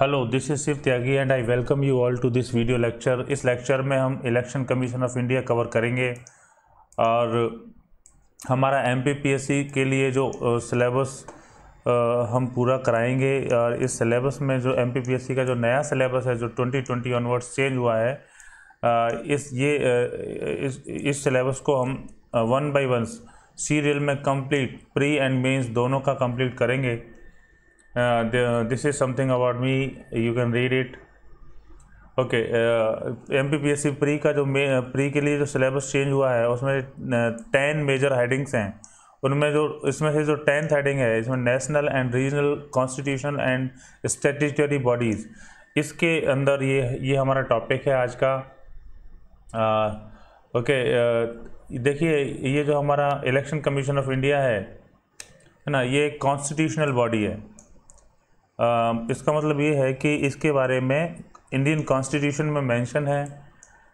Hello this is Shiv Tyagi and I welcome you all to this video lecture इस lecture में हम election commission of India cover करेंगे और हमारा एम के लिए जो सिलेबस हम पूरा कराएंगे और इस सिलेबस में जो एम का जो नया सिलेबस है जो 2020 ऑनवर्ड्स चेंज हुआ है इस ये इस इस सिलेबस को हम वन बाई वन सीरियल में कंप्लीट प्री एंड मेंस दोनों का कंप्लीट करेंगे uh, this is something about me you can read it okay M P P S C pre का जो प्री के लिए जो सिलेबस चेंज हुआ है उसमें टेन मेजर हेडिंग्स हैं उनमें जो इसमें से जो टेंथ हेडिंग है इसमें national and regional constitutional and statutory bodies इसके अंदर ये ये हमारा टॉपिक है आज का ओके देखिए ये जो हमारा इलेक्शन कमीशन ऑफ इंडिया है ना ये कॉन्स्टिट्यूशनल बॉडी है Um, इसका मतलब ये है कि इसके बारे में इंडियन कॉन्स्टिट्यूशन में मेंशन है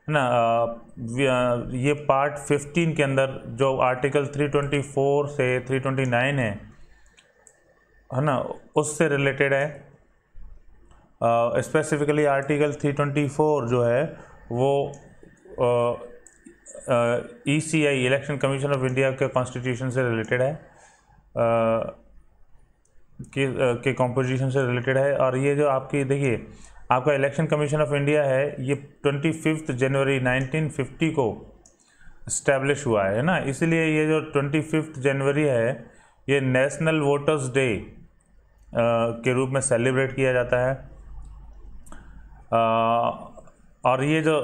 ना uh, uh, ये पार्ट 15 के अंदर जो आर्टिकल 324 से 329 है है ना उससे रिलेटेड है स्पेसिफिकली आर्टिकल 324 जो है वो E C I election commission of India के कॉन्स्टिट्यूशन से रिलेटेड है uh, के के कॉम्पोजिशन से रिलेटेड है और ये जो आपकी देखिए आपका इलेक्शन कमीशन ऑफ इंडिया है ये ट्वेंटी फिफ्थ जनवरी नाइनटीन फिफ्टी को इस्टेब्लिश हुआ है ना इसलिए ये जो ट्वेंटी फिफ्थ जनवरी है ये नेशनल वोटर्स डे के रूप में सेलिब्रेट किया जाता है आ, और ये जो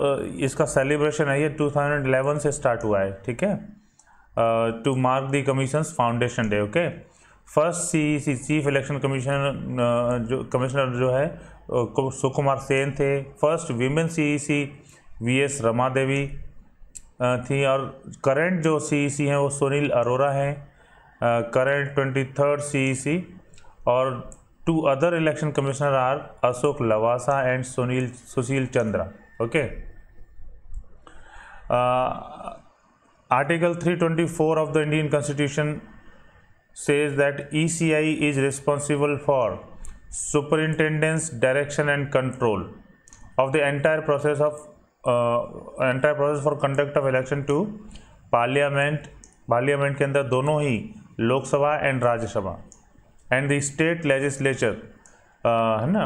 इसका सेलिब्रेशन है ये 2011 से स्टार्ट हुआ है ठीक है to mark the commission's foundation day okay first C C chief election commission जो कमिश्नर जो है सुकुमार सेन थे first women C C V S Rama Devi थी और करंट जो सी सी हैं वो सुनील अरोरा हैं current twenty third C C और two other election commissioner are Ashok Lavasa and Sunil Sushil Chandra okay article 324 of the Indian constitution says that ECI is responsible for superintendence, direction and control of the entire process of uh, entire process for conduct of election to parliament parliament के अंदर दोनों ही Lok Sabha and Rajya Sabha and the state legislature है ना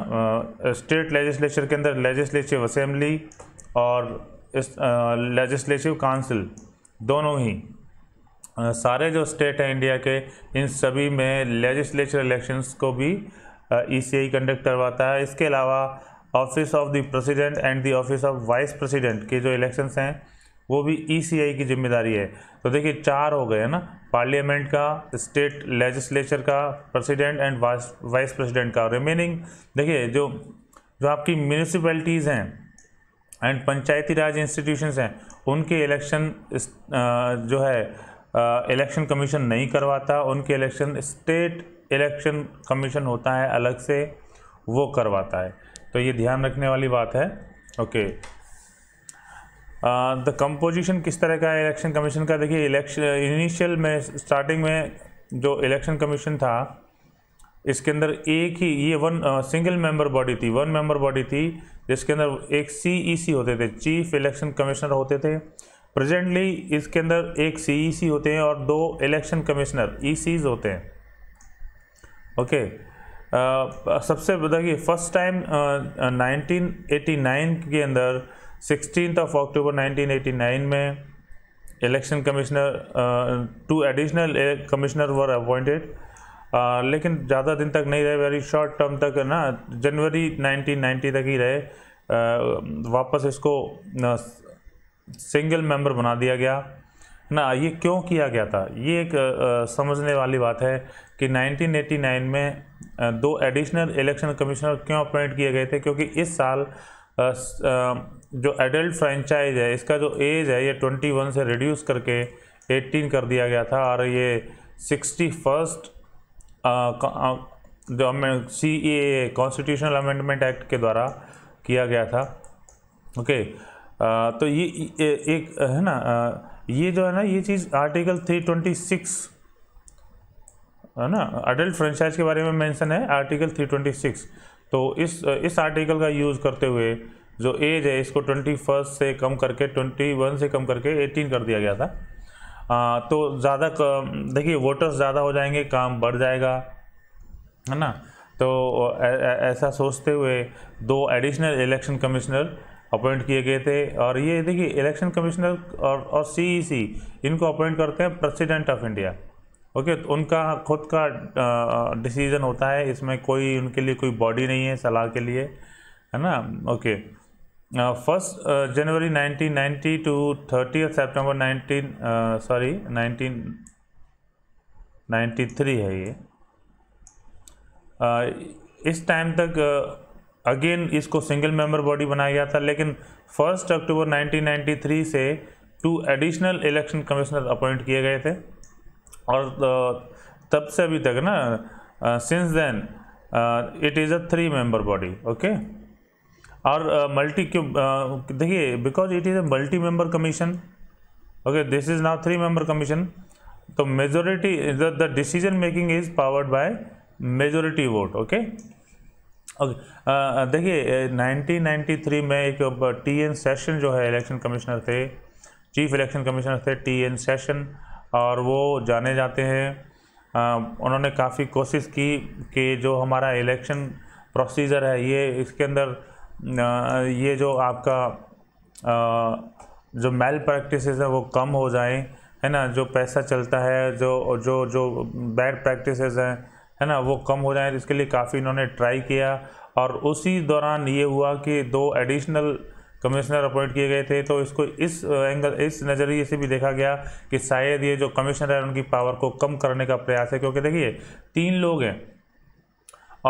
state legislature के अंदर legislative assembly और legislative council दोनों ही सारे जो स्टेट हैं इंडिया के इन सभी में लेजिस्लेचर इलेक्शंस को भी ई कंडक्ट e करवाता है इसके अलावा office of the president and the office of vice president के जो इलेक्शंस हैं वो भी ई e की जिम्मेदारी है तो देखिए चार हो गए है ना पार्लियामेंट का स्टेट लेजिस्लेचर का प्रेसिडेंट एंड वाइस प्रेसिडेंट का रिमेनिंग देखिए जो जो आपकी म्यूनिसपैलिटीज़ हैं एंड पंचायती राज इंस्टीट्यूशंस हैं उनके इलेक्शन जो है इलेक्शन कमीशन नहीं करवाता उनके इलेक्शन स्टेट इलेक्शन कमीशन होता है अलग से वो करवाता है तो ये ध्यान रखने वाली बात है ओके द कंपोजिशन किस तरह का है इलेक्शन कमीशन का देखिए इलेक्शन इनिशियल में स्टार्टिंग में जो इलेक्शन कमीशन था इसके अंदर एक ही ये वन सिंगल मेंबर बॉडी थी वन मेंबर बॉडी थी जिसके अंदर एक सी ई सी होते थे चीफ इलेक्शन कमिश्नर होते थे प्रेजेंटली इसके अंदर एक सीईसी e होते हैं और दो इलेक्शन कमिश्नर ईसीज होते हैं ओके okay. Uh, सबसे बताइए first time nineteen eighty nine के अंदर sixteen of October nineteen eighty nine में election commissioner two additional commissioner were appointed लेकिन ज़्यादा दिन तक नहीं रहे वेरी शॉर्ट टर्म तक ना जनवरी 1990 तक ही रहे uh, वापस इसको सिंगल मेंबर बना दिया गया ना ये क्यों किया गया था ये एक आ, समझने वाली बात है कि 1989 में आ, दो एडिशनल इलेक्शन कमिश्नर क्यों अपॉइंट किए गए थे क्योंकि इस साल आ, जो एडल्ट फ्रेंचाइज है इसका जो एज है ये 21 से रिड्यूस करके 18 कर दिया गया था और ये सिक्सटी फर्स्ट जो C A constitutional amendment act के द्वारा किया गया था ओके okay. तो ये ए, एक है ना ये जो है ना ये चीज़ आर्टिकल 326 है ना अडल्ट फ्रेंचाइज के बारे में मेंशन है आर्टिकल 326 तो इस इस आर्टिकल का यूज़ करते हुए जो एज है इसको ट्वेंटी फर्स्ट से कम करके ट्वेंटी वन से कम करके एटीन कर दिया गया था आ, तो ज़्यादा देखिए वोटर्स ज़्यादा हो जाएंगे काम बढ़ जाएगा है ना तो ऐसा सोचते हुए दो एडिशनल इलेक्शन कमिश्नर अपॉइंट किए गए थे और ये देखिए इलेक्शन कमिश्नर और और सीईसी e इनको अपॉइंट करते हैं प्रेसिडेंट ऑफ इंडिया ओके तो उनका खुद का डिसीज़न होता है इसमें कोई उनके लिए कोई बॉडी नहीं है सलाह के लिए है ना okay first January 1990 to thirty September nineteen sorry nineteen है ये uh, इस टाइम तक uh, अगेन इसको सिंगल मेंबर बॉडी बनाया गया था लेकिन फर्स्ट अक्टूबर 1993 से two additional election commissioner appoint किए गए थे और तब से अभी तक ना since then it is a three member body okay और मल्टी क्यों देखिए because it is a multi member commission okay this is now three member commission तो majority the decision making is powered by majority vote okay okay uh, uh, देखिए 1993 में एक T N Seshan जो है election commissioner थे chief election commissioner थे T N Seshan और वो जाने जाते हैं आ, उन्होंने काफ़ी कोशिश की कि जो हमारा इलेक्शन प्रोसीजर है ये इसके अंदर ये जो आपका आ, जो मेल प्रैक्टिस हैं वो कम हो जाएं है ना जो पैसा चलता है जो जो जो बैड प्रैक्टिस हैं है ना वो कम हो तो इसके लिए काफ़ी इन्होंने ट्राई किया और उसी दौरान ये हुआ कि दो एडिशनल कमिश्नर अपॉइंट किए गए थे तो इसको इस एंगल इस नज़रिए से भी देखा गया कि शायद ये जो कमिश्नर है उनकी पावर को कम करने का प्रयास है क्योंकि देखिए तीन लोग हैं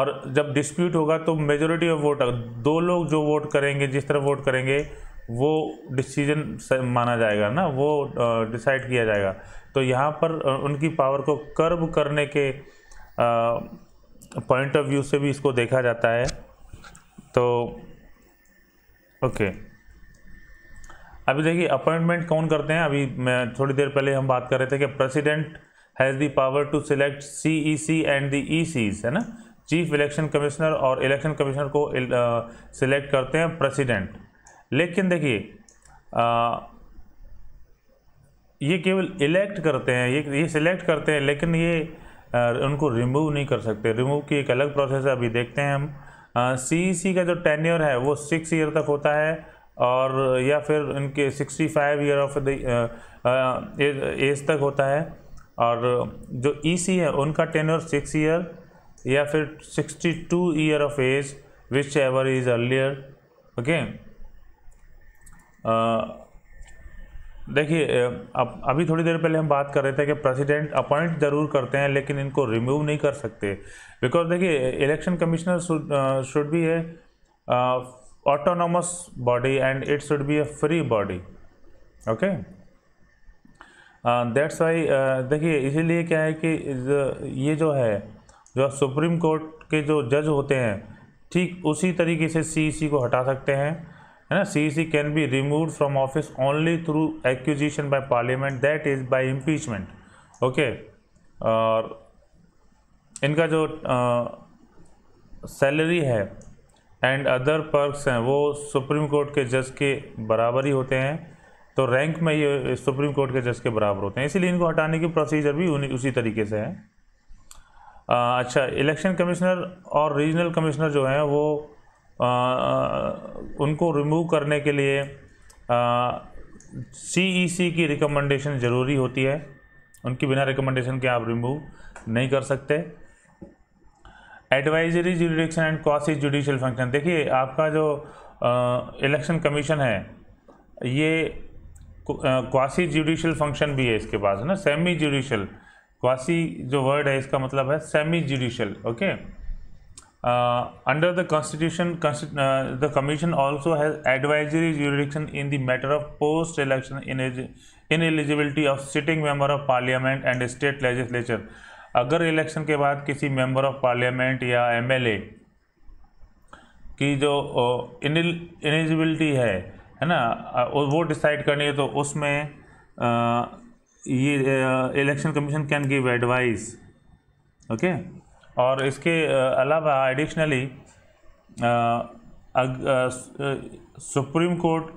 और जब डिस्प्यूट होगा तो मेजोरिटी ऑफ वोट दो लोग जो वोट करेंगे जिस तरह वोट करेंगे वो डिसीजन माना जाएगा ना वो डिसाइड किया जाएगा तो यहाँ पर उनकी पावर को कर्ब करने के पॉइंट ऑफ व्यू से भी इसको देखा जाता है तो ओके अभी देखिए अपॉइंटमेंट कौन करते हैं अभी मैं थोड़ी देर पहले हम बात कर रहे थे कि president has the power to select C E C and the E Cs है ना चीफ इलेक्शन कमिश्नर और इलेक्शन कमिश्नर को सिलेक्ट करते हैं प्रेसिडेंट लेकिन देखिए ये केवल इलेक्ट करते हैं ये ये सिलेक्ट करते हैं लेकिन ये उनको रिमूव नहीं कर सकते रिमूव की एक अलग प्रोसेस है अभी देखते हैं हम सी सी e का जो टेन्योर है वो सिक्स ईयर तक होता है और या फिर इनके sixty five year of the age तक होता है और जो ई e सी है उनका टेन्योर सिक्स ईयर या फिर sixty two year of age whichever is earlier okay देखिए अब अभी थोड़ी देर पहले हम बात कर रहे थे कि प्रेसिडेंट अपॉइंट ज़रूर करते हैं लेकिन इनको रिमूव नहीं कर सकते बिकॉज देखिए election commissioner should be a autonomous body and it should be a free body okay that's why देखिए इसीलिए क्या है कि ये जो है जो सुप्रीम कोर्ट के जो जज होते हैं ठीक उसी तरीके से सी e को हटा सकते हैं है ना C can be remove from office only through acquisition by parliament that is by impeachment okay और इनका जो सैलरी है एंड अदर पर्कस हैं वो सुप्रीम कोर्ट के जज के बराबर ही होते हैं तो रैंक में ये सुप्रीम कोर्ट के जज के बराबर होते हैं इसीलिए इनको हटाने की प्रोसीजर भी उन्हीं उसी तरीके से है आ, अच्छा इलेक्शन कमिश्नर और रीजनल कमिश्नर जो हैं वो उनको रिमूव करने के लिए सी e की रिकमेंडेशन ज़रूरी होती है उनकी बिना रिकमेंडेशन के आप रिमूव नहीं कर सकते advisory jurisdiction and quasi judicial function देखिए आपका जो इलेक्शन कमीशन है ये क्वासी जुडिशल फंक्शन भी है इसके पास ना सेमी जुडिशल क्वासी जो वर्ड है इसका मतलब है semi judicial okay Uh, under the constitution, consti uh, the commission also has advisory jurisdiction in the matter of post-election ineligibility of sitting member of parliament and state legislature. अगर election के बाद किसी member of parliament या MLA की जो इनिजिबिलिटी है है ना वो डिसाइड करनी है तो उसमें ये election commission can give advice okay और इसके अलावा एडिशनली सुप्रीम कोर्ट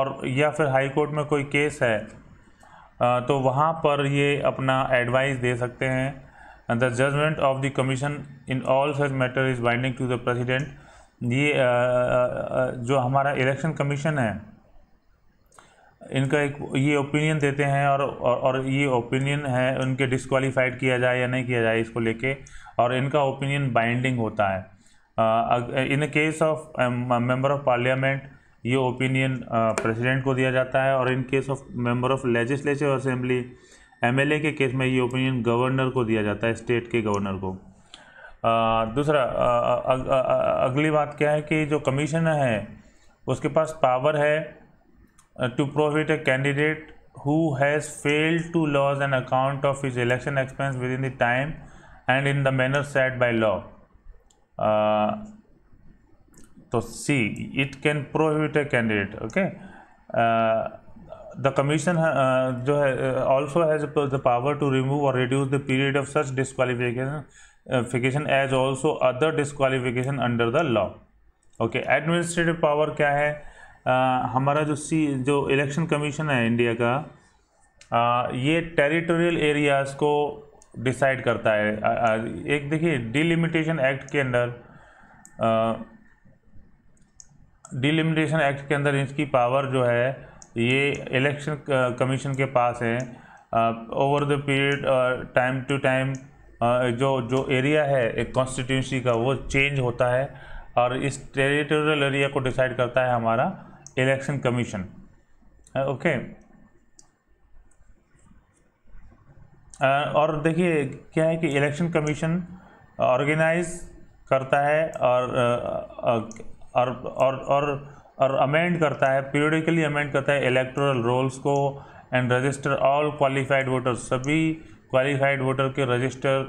और या फिर हाई कोर्ट में कोई केस है तो वहाँ पर ये अपना एडवाइस दे सकते हैं the judgement of the commission in all such matter is binding to the president ये जो हमारा इलेक्शन कमीशन है इनका एक ये ओपिनियन देते हैं और और, और ये ओपिनियन है उनके डिसक्वालीफाइड किया जाए या नहीं किया जाए इसको लेके और इनका ओपिनियन बाइंडिंग होता है in case of member of parliament ये ओपिनियन प्रेसिडेंट को दिया जाता है और in case of member of legislature assembly MLA के केस में ये ओपिनियन गवर्नर को दिया जाता है स्टेट के गवर्नर को दूसरा अगली बात क्या है कि जो कमीशन है उसके पास पावर है Uh, to prohibit a candidate who has failed to lodge an account of his election expense within the time and in the manner set by law. Uh, so see, it can prohibit a candidate. Okay, uh, the commission uh, uh also has the power to remove or reduce the period of such disqualification uh, as also other disqualification under the law. Okay, administrative power हमारा जो सी जो election commission है India का आ, ये territorial areas को decide करता है आ, आ, एक देखिए डिलिमिटेशन एक्ट के अंदर डिलिमिटेशन एक्ट के अंदर इसकी पावर जो है ये इलेक्शन कमीशन के पास है over the period time to time जो जो एरिया है एक कॉन्स्टिट्यूंसी का वो चेंज होता है और इस टेरिटोरियल एरिया को डिसाइड करता है हमारा इलेक्शन कमीशन ओके और देखिए क्या है कि इलेक्शन कमीशन ऑर्गेनाइज करता है uh, uh, और और और और और अमेंड करता है पीरियडिकली अमेंड करता है इलेक्टोरल रोल्स को and register all qualified voter सभी क्वालिफाइड वोटर के रजिस्टर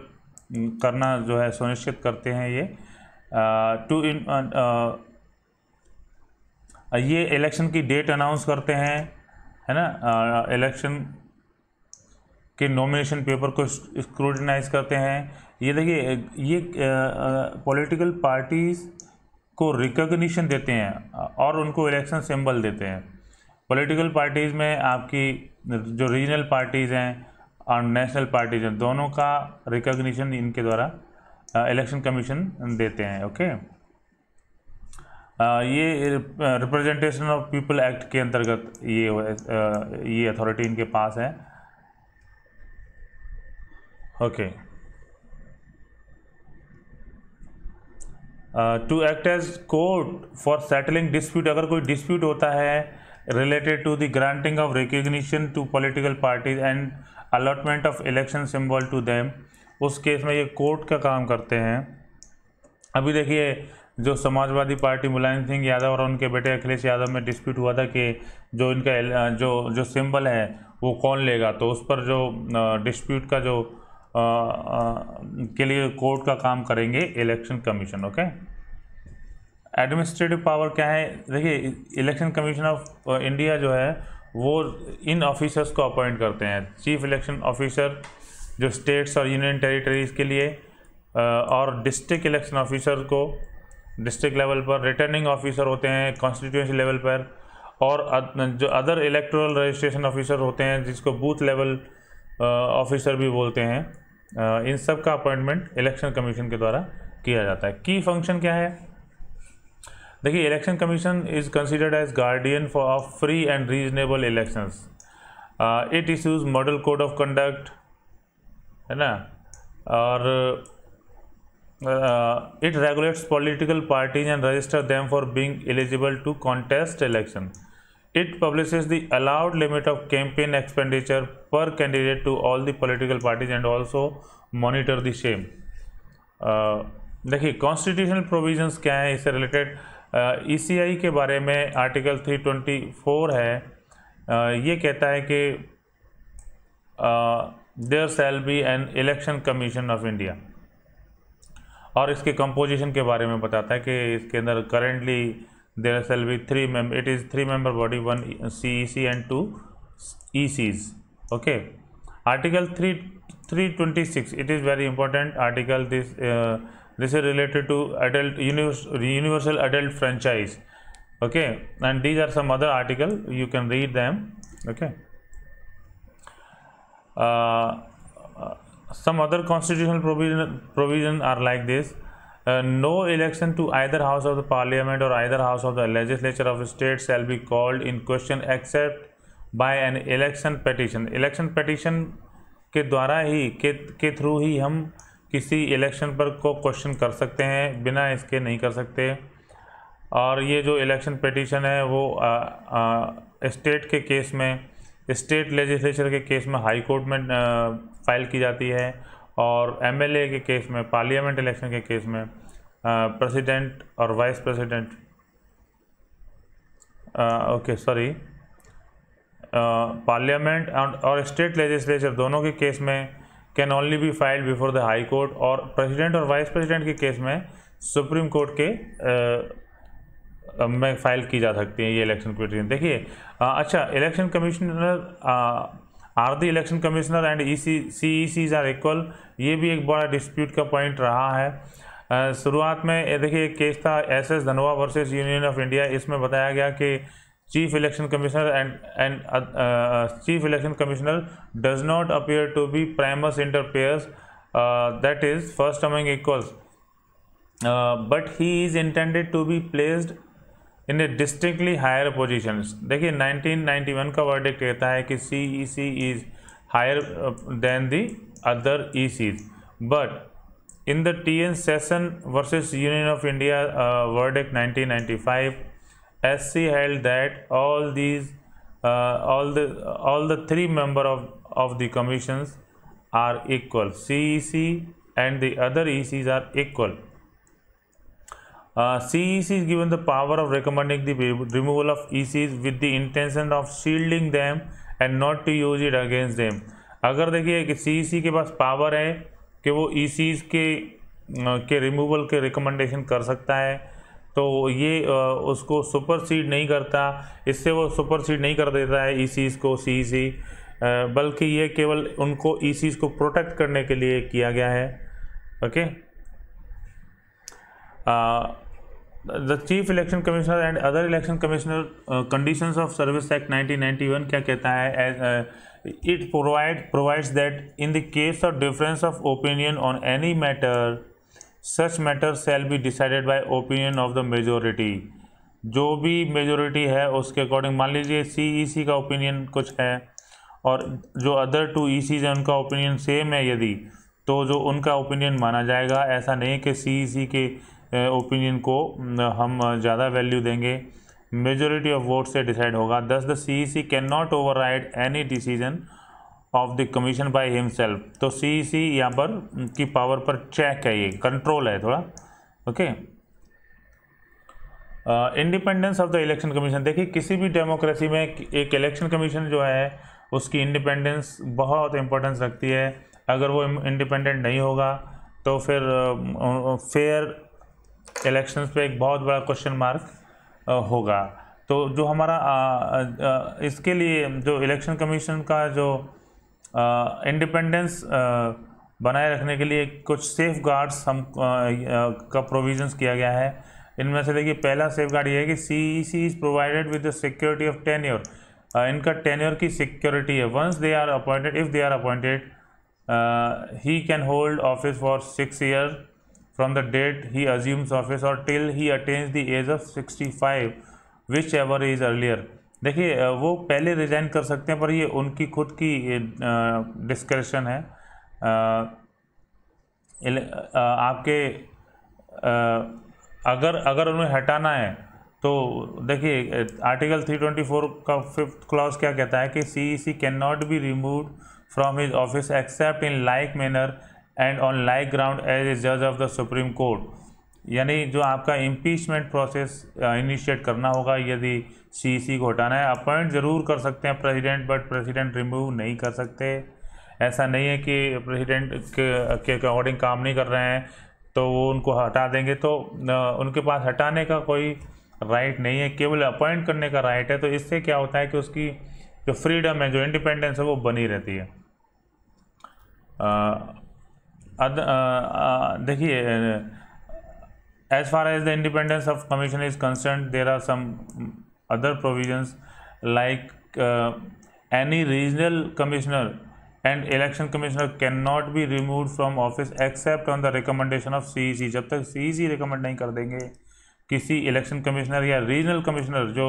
करना जो है सुनिश्चित करते हैं ये टू uh, इन ये इलेक्शन की डेट अनाउंस करते हैं है ना इलेक्शन के नॉमिनेशन पेपर को स्क्रूटिनाइज करते हैं ये देखिए ये पॉलिटिकल पार्टीज़ को रिकॉग्निशन देते हैं और उनको इलेक्शन सिंबल देते हैं पॉलिटिकल पार्टीज़ में आपकी जो रीजनल पार्टीज़ हैं और नेशनल पार्टीज़ हैं दोनों का रिकॉग्निशन इनके द्वारा इलेक्शन कमीशन देते हैं ओके ये रिप्रेजेंटेशन ऑफ पीपल एक्ट के अंतर्गत ये ये अथॉरिटी इनके पास है okay to act as court for settling dispute अगर कोई डिस्प्यूट होता है related to the granting of recognition to political parties and allotment of election symbol to them उस केस में ये कोर्ट का काम करते हैं अभी देखिए जो समाजवादी पार्टी मुलायम सिंह यादव और उनके बेटे अखिलेश यादव में डिस्प्यूट हुआ था कि जो इनका जो जो सिंबल है वो कौन लेगा तो उस पर जो डिस्प्यूट का जो आ, आ, के लिए कोर्ट का काम करेंगे election commission okay administrative power क्या है देखिए इलेक्शन कमीशन ऑफ इंडिया जो है वो इन ऑफिसर्स को अपॉइंट करते हैं चीफ इलेक्शन ऑफिसर जो स्टेट्स और यूनियन टेरिटरीज़ के लिए और डिस्ट्रिक्ट इलेक्शन ऑफिसर को डिस्ट्रिक्ट लेवल पर रिटर्निंग ऑफिसर होते हैं कॉन्स्टिट्यूंसी लेवल पर और जो अदर इलेक्ट्रल रजिस्ट्रेशन ऑफिसर होते हैं जिसको बूथ लेवल ऑफिसर भी बोलते हैं इन सब का अपॉइंटमेंट इलेक्शन कमीशन के द्वारा किया जाता है की फंक्शन क्या है देखिए election commission is considered as guardian for of free and reasonable elections it issues model code of conduct है ना और uh, it regulates political parties and register them for being eligible to contest election it publishes the allowed limit of campaign expenditure per candidate to all the political parties and also monitor the same uh, देखिए constitutional provisions क्या हैं इससे related ई के बारे में article 324 है uh, ये कहता है कि there shall be an election commission of India और इसके कंपोजिशन के बारे में बताता है कि इसके अंदर currently there shall be three mem it is three member body one C E C and two E Cs okay article three three twenty six it is very important article this this is related to adult universal adult franchise okay and these are some other article you can read them okay some other constitutional provision provision are like this uh, no election to either house of the parliament or either house of the legislature of a state shall be called in question except by an election petition election petition के द्वारा ही के के through ही हम किसी election पर को question कर सकते हैं बिना इसके नहीं कर सकते और ये जो इलेक्शन पटिशन है वो स्टेट के केस में स्टेट लेजिस्लेचर के केस में हाई कोर्ट में आ, फाइल की जाती है और एमएलए के केस में पार्लियामेंट इलेक्शन के केस में प्रेसिडेंट और vice president okay sorry parliament और स्टेट लेजिस्लेचर दोनों के केस में can only be filed before the high court और प्रेसिडेंट और वाइस प्रेसिडेंट के केस में सुप्रीम कोर्ट के uh, में फाइल की जा सकती है ये इलेक्शन पिटिशन देखिए अच्छा election commissioner are the election commissioner and E C C E Cs are equal ये भी एक बड़ा डिस्प्यूट का पॉइंट रहा है शुरुआत में देखिए एक केस था S S Dhanoa versus union of India इसमें बताया गया कि chief election commissioner and and chief election commissioner does not appear to be primus inter pares that is first among equals but he is intended to be placed in a distinctly higher position देखिए nineteen ninety one का verdict कहता है कि C E C is higher than the other E Cs but in the T N Seshan versus union of India act nineteen ninety five S C held that all these all the all the three member of of the commissions are equal C E C and the other E Cs are equal CEC is given the power of recommending the removal of ECs with the intention of shielding them and not to use it against them. अगर देखिए कि CEC के पास power है कि वो ECs के के removal के रिकमेंडेशन कर सकता है तो ये उसको सुपर सीड नहीं करता इससे वो सुपर सीड नहीं कर देता है ई को सी सी बल्कि ये केवल उनको ई को प्रोटेक्ट करने के लिए किया गया है okay okay? The chief election commissioner and other election commissioner condition of service act nineteen one क्या कहता है it provide provides that in the case of difference of opinion on any matter such matter shall be decided by opinion of the majority जो भी majority है उसके according मान लीजिए सी E सी का ओपिनियन कुछ है और जो अदर टू ई सीज हैं उनका ओपिनियन सेम है यदि तो जो उनका ओपिनियन माना जाएगा ऐसा नहीं कि सी ई सी के ओपिनियन को हम ज़्यादा वैल्यू देंगे मेजोरिटी ऑफ वोट से डिसाइड होगा thus the C E C can not override any decision of the commission by himself तो सी ई सी यहाँ पर की पावर पर चेक है ये कंट्रोल है थोड़ा okay independence of the election commission देखिए किसी भी डेमोक्रेसी में एक इलेक्शन कमीशन जो है उसकी इंडिपेंडेंस बहुत इंपॉर्टेंस रखती है अगर वो इंडिपेंडेंट नहीं होगा तो फिर फेयर इलेक्शंस पे एक बहुत बड़ा क्वेश्चन मार्क होगा तो जो हमारा आ, आ, इसके लिए जो इलेक्शन कमीशन का जो इंडिपेंडेंस बनाए रखने के लिए कुछ सेफ गार्ड्स हम आ, का प्रोविजंस किया गया है इनमें से देखिए पहला सेफ गार्ड ये है कि C E C is provided with the security of tenure इनका टेन्योर की सिक्योरिटी है once they are appointed if they are appointed he can hold office for six year from the date he assumes office or till he attains the age of 65 whichever is earlier देखिए वो पहले resign कर सकते हैं पर ये उनकी खुद की डिस्क्रिप्शन है आ, आपके आ, अगर अगर उन्हें हटाना है तो देखिए आर्टिकल 324 का फिफ्थ क्लॉज क्या कहता है कि C E C can not be remove from his office except in like manner and on like ground as a जज ऑफ द सुप्रीम कोर्ट यानी जो आपका इम्पीचमेंट प्रोसेस इनिशिएट करना होगा यदि सी e को हटाना है अपॉइंट ज़रूर कर सकते हैं प्रेसिडेंट बट प्रेसिडेंट रिमूव नहीं कर सकते ऐसा नहीं है कि प्रेसिडेंट के अकॉर्डिंग काम नहीं कर रहे हैं तो वो उनको हटा देंगे तो uh, उनके पास हटाने का कोई राइट नहीं है केवल अपॉइंट करने का राइट है तो इससे क्या होता है कि उसकी जो फ्रीडम है जो इंडिपेंडेंस है वो बनी रहती है आ, uh, देखिए as far as the independence of commission is concern there are some other provisions like any regional commissioner and election commissioner can not be remove from office except on the recommendation of C E C जब तक सी E सी recommend नहीं कर देंगे किसी election commissioner या regional commissioner जो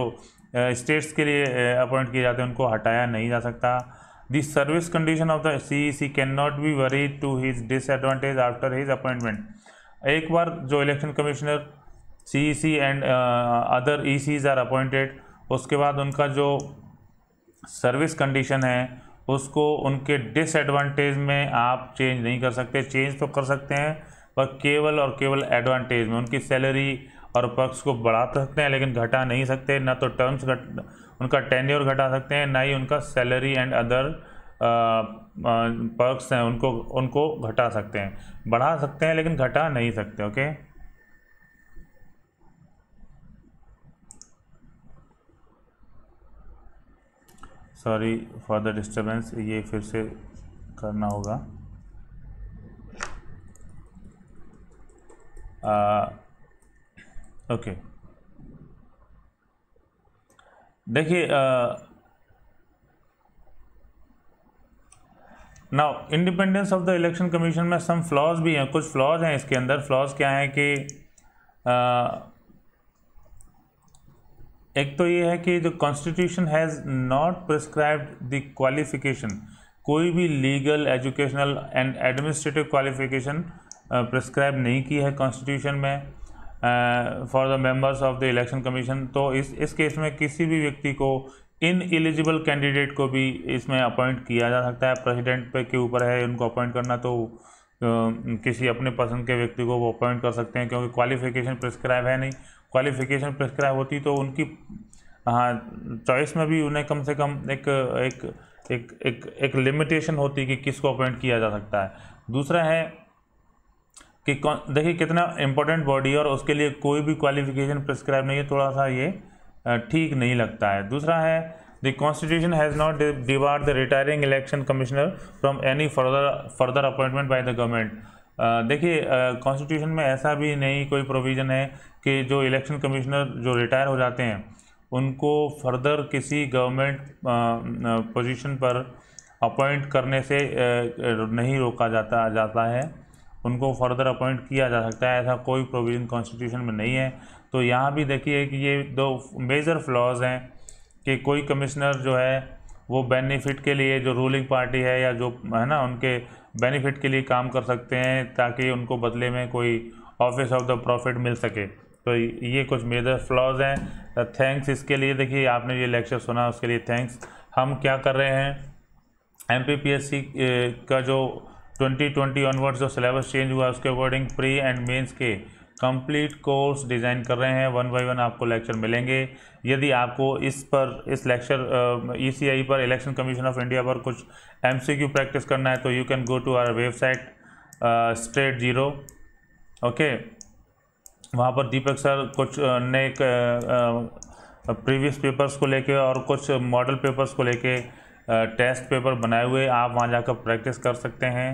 states के लिए अपॉइंट किए जाते हैं उनको हटाया नहीं जा सकता the service condition of the CEC e cannot be varied to his disadvantage after his appointment एक बार जो election commissioner C C and other E Cs are appointed उसके बाद उनका जो सर्विस कंडीशन है उसको उनके डिसएडवांटेज में आप चेंज नहीं कर सकते चेंज तो कर सकते हैं पर केवल और केवल एडवांटेज में उनकी सैलरी और पर्क्स को बढ़ा सकते हैं लेकिन घटा नहीं सकते ना तो टर्म्स घट उनका टेन्योर घटा सकते हैं ना ही उनका सैलरी एंड अदर पर्क्स हैं उनको उनको घटा सकते हैं बढ़ा सकते हैं लेकिन घटा नहीं सकते okay sorry for the disturbance ये फिर से करना होगा ओके uh, okay. देखिए now independence of the election commission में सम फ्लॉज भी हैं कुछ फ्लॉज हैं इसके अंदर फ्लॉज क्या हैं कि एक तो ये है कि जो constitution has not prescribe the qualification कोई भी legal educational and administrative qualification prescribe नहीं की है कॉन्स्टिट्यूशन में for the members of the election commission तो इस इस केस में किसी भी व्यक्ति को इन एलिजिबल कैंडिडेट को भी इसमें अपॉइंट किया जा सकता है प्रेसिडेंट पे के ऊपर है उनको अपॉइंट करना तो किसी अपने पसंद के व्यक्ति को वो अपॉइंट कर सकते हैं क्योंकि क्वालिफिकेशन प्रिस्क्राइब है नहीं क्वालिफिकेशन प्रिस्क्राइब होती तो उनकी हाँ चॉइस में भी उन्हें कम से कम एक एक एक एक, एक लिमिटेशन होती कि किसको अपॉइंट किया जा सकता है दूसरा है कि देखिए कितना इंपॉर्टेंट बॉडी और उसके लिए कोई भी क्वालिफिकेशन प्रिस्क्राइब नहीं है थोड़ा सा ये ठीक नहीं लगता है दूसरा है the constitution has not debar the retiring election commissioner from any further further appointment by the government देखिए कॉन्स्टिट्यूशन में ऐसा भी नहीं कोई प्रोविज़न है कि जो इलेक्शन कमिश्नर जो रिटायर हो जाते हैं उनको फर्दर किसी गवर्नमेंट पोजीशन पर अपॉइंट करने से नहीं रोका जाता जाता है उनको फर्दर अपॉइंट किया जा सकता है ऐसा कोई प्रोविज़न कॉन्स्टिट्यूशन में नहीं है तो यहाँ भी देखिए कि ये दो मेजर फ्लॉज हैं कि कोई कमिश्नर जो है वो बेनिफिट के लिए जो रूलिंग पार्टी है या जो है ना उनके बेनिफिट के लिए काम कर सकते हैं ताकि उनको बदले में कोई ऑफिस ऑफ द प्रॉफिट मिल सके तो ये कुछ मेजर फ्लॉज हैं थैंक्स इसके लिए देखिए आपने ये लेक्चर सुना उसके लिए थैंक्स हम क्या कर रहे हैं एम का जो 2020 ऑनवर्ड जो सिलेबस चेंज हुआ उसके अकॉर्डिंग प्री एंड मेंस के कंप्लीट कोर्स डिज़ाइन कर रहे हैं वन बाय वन आपको लेक्चर मिलेंगे यदि आपको इस पर इस लेक्चर ई e e पर इलेक्शन कमीशन ऑफ इंडिया पर कुछ एम प्रैक्टिस करना है तो you can go to our website straight zero okay वहाँ पर दीपक सर कुछ नए प्रीवियस पेपर्स को लेके और कुछ मॉडल पेपर्स को लेके टेस्ट पेपर बनाए हुए आप वहाँ जाकर प्रैक्टिस कर सकते हैं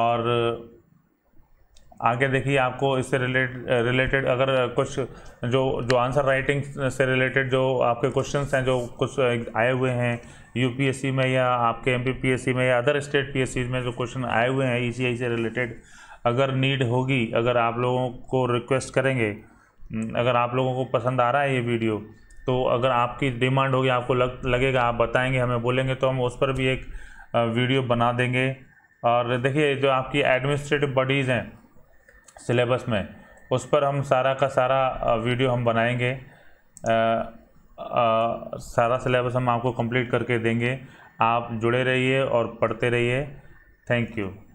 और आगे देखिए आपको इससे रिलेट रिलेटेड अगर कुछ जो जो आंसर राइटिंग से रिलेटेड जो आपके क्वेश्चंस हैं जो कुछ आए हुए हैं यूपीएससी में या आपके एमपीपीएससी में या अदर स्टेट पीएससी में जो क्वेश्चन आए हुए हैं ई से रिलेटेड अगर नीड होगी अगर आप लोगों को रिक्वेस्ट करेंगे अगर आप लोगों को पसंद आ रहा है ये वीडियो तो अगर आपकी डिमांड होगी आपको लग लगेगा आप बताएंगे हमें बोलेंगे तो हम उस पर भी एक वीडियो बना देंगे और देखिए जो आपकी एडमिनिस्ट्रेटिव बॉडीज़ हैं सिलेबस में उस पर हम सारा का सारा वीडियो हम बनाएंगे आ, आ, सारा सिलेबस हम आपको कंप्लीट करके देंगे आप जुड़े रहिए और पढ़ते रहिए थैंक यू